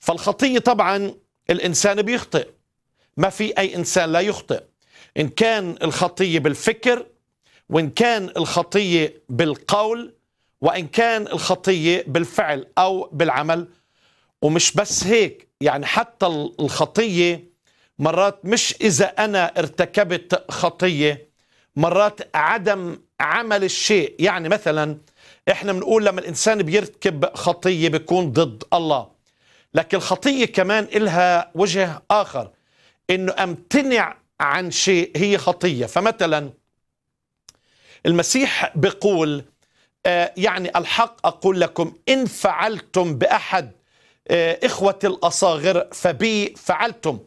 فالخطية طبعا الإنسان بيخطئ ما في أي إنسان لا يخطئ إن كان الخطية بالفكر وإن كان الخطية بالقول وإن كان الخطية بالفعل أو بالعمل ومش بس هيك يعني حتى الخطية مرات مش إذا أنا ارتكبت خطية مرات عدم عمل الشيء يعني مثلا إحنا بنقول لما الإنسان بيرتكب خطية بيكون ضد الله لكن الخطية كمان إلها وجه آخر إنه أمتنع عن شيء هي خطية فمثلا المسيح بيقول آه، يعني الحق أقول لكم إن فعلتم بأحد آه، إخوة الأصاغر فبي فعلتم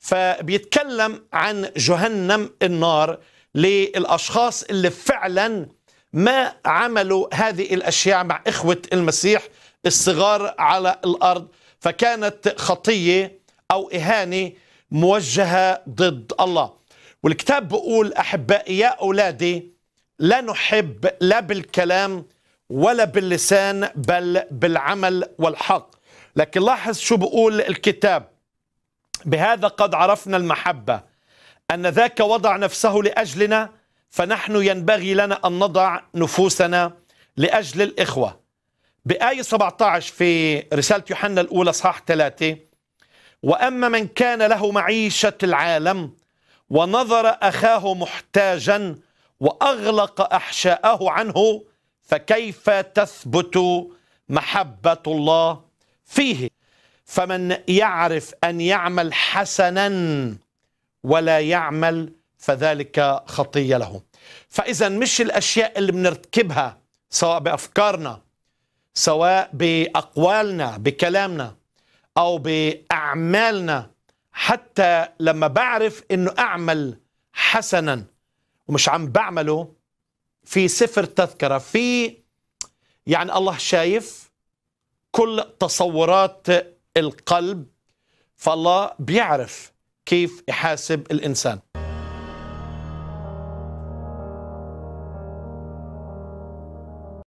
فبيتكلم عن جهنم النار للأشخاص اللي فعلا ما عملوا هذه الأشياء مع إخوة المسيح الصغار على الأرض فكانت خطية أو إهانة موجهة ضد الله والكتاب بقول أحبائي يا أولادي لا نحب لا بالكلام ولا باللسان بل بالعمل والحق لكن لاحظ شو بقول الكتاب بهذا قد عرفنا المحبة أن ذاك وضع نفسه لأجلنا فنحن ينبغي لنا أن نضع نفوسنا لأجل الإخوة بآية 17 في رسالة يوحنا الأولى صح 3 وأما من كان له معيشة العالم ونظر أخاه محتاجا وأغلق أحشاءه عنه فكيف تثبت محبة الله فيه فمن يعرف أن يعمل حسنا ولا يعمل فذلك خطية له فإذا مش الأشياء اللي بنرتكبها سواء بأفكارنا سواء باقوالنا بكلامنا او باعمالنا حتى لما بعرف انه اعمل حسنا ومش عم بعمله في سفر تذكره في يعني الله شايف كل تصورات القلب فالله بيعرف كيف يحاسب الانسان